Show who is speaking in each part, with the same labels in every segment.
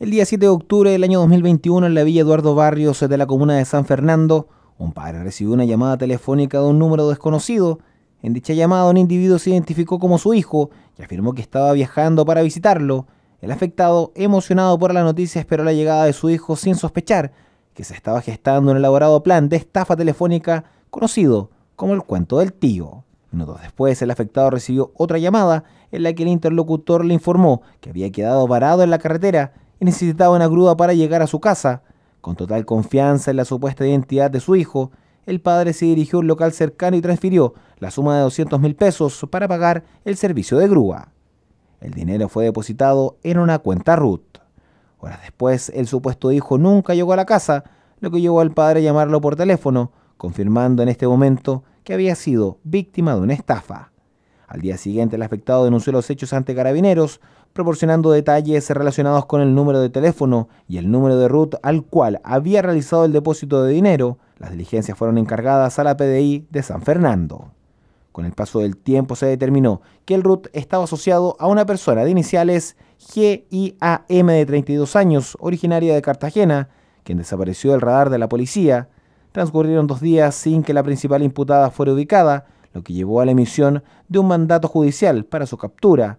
Speaker 1: El día 7 de octubre del año 2021, en la villa Eduardo Barrios de la comuna de San Fernando, un padre recibió una llamada telefónica de un número desconocido. En dicha llamada, un individuo se identificó como su hijo y afirmó que estaba viajando para visitarlo. El afectado, emocionado por la noticia, esperó la llegada de su hijo sin sospechar que se estaba gestando un elaborado plan de estafa telefónica conocido como el cuento del tío. Minutos después, el afectado recibió otra llamada en la que el interlocutor le informó que había quedado varado en la carretera necesitaba una grúa para llegar a su casa. Con total confianza en la supuesta identidad de su hijo, el padre se dirigió a un local cercano y transfirió la suma de 200 mil pesos para pagar el servicio de grúa. El dinero fue depositado en una cuenta RUT. Horas después, el supuesto hijo nunca llegó a la casa, lo que llevó al padre a llamarlo por teléfono, confirmando en este momento que había sido víctima de una estafa. Al día siguiente, el afectado denunció los hechos ante carabineros, proporcionando detalles relacionados con el número de teléfono y el número de RUT al cual había realizado el depósito de dinero, las diligencias fueron encargadas a la PDI de San Fernando. Con el paso del tiempo se determinó que el RUT estaba asociado a una persona de iniciales GIAM de 32 años, originaria de Cartagena, quien desapareció del radar de la policía. Transcurrieron dos días sin que la principal imputada fuera ubicada, lo que llevó a la emisión de un mandato judicial para su captura,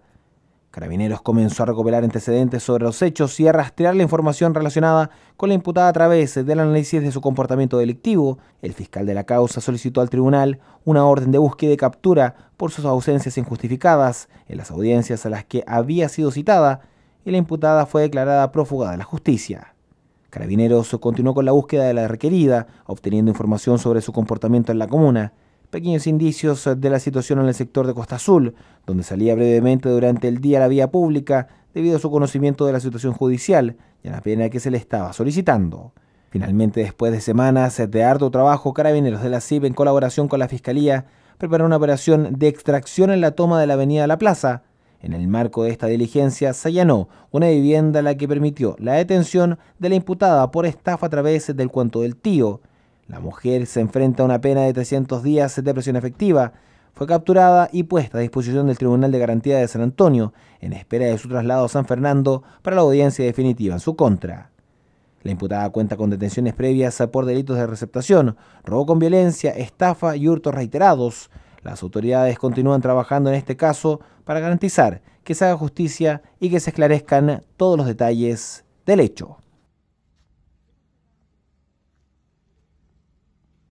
Speaker 1: Carabineros comenzó a recopilar antecedentes sobre los hechos y a rastrear la información relacionada con la imputada a través del análisis de su comportamiento delictivo. El fiscal de la causa solicitó al tribunal una orden de búsqueda y captura por sus ausencias injustificadas en las audiencias a las que había sido citada y la imputada fue declarada prófuga de la justicia. Carabineros continuó con la búsqueda de la requerida, obteniendo información sobre su comportamiento en la comuna pequeños indicios eh, de la situación en el sector de Costa Azul, donde salía brevemente durante el día la vía pública debido a su conocimiento de la situación judicial y a la pena que se le estaba solicitando. Finalmente, después de semanas de harto trabajo, carabineros de la CIP, en colaboración con la Fiscalía, prepararon una operación de extracción en la toma de la Avenida La Plaza. En el marco de esta diligencia, se allanó una vivienda la que permitió la detención de la imputada por estafa a través del cuento del tío, la mujer se enfrenta a una pena de 300 días de presión efectiva. Fue capturada y puesta a disposición del Tribunal de Garantía de San Antonio, en espera de su traslado a San Fernando para la audiencia definitiva en su contra. La imputada cuenta con detenciones previas por delitos de receptación, robo con violencia, estafa y hurtos reiterados. Las autoridades continúan trabajando en este caso para garantizar que se haga justicia y que se esclarezcan todos los detalles del hecho.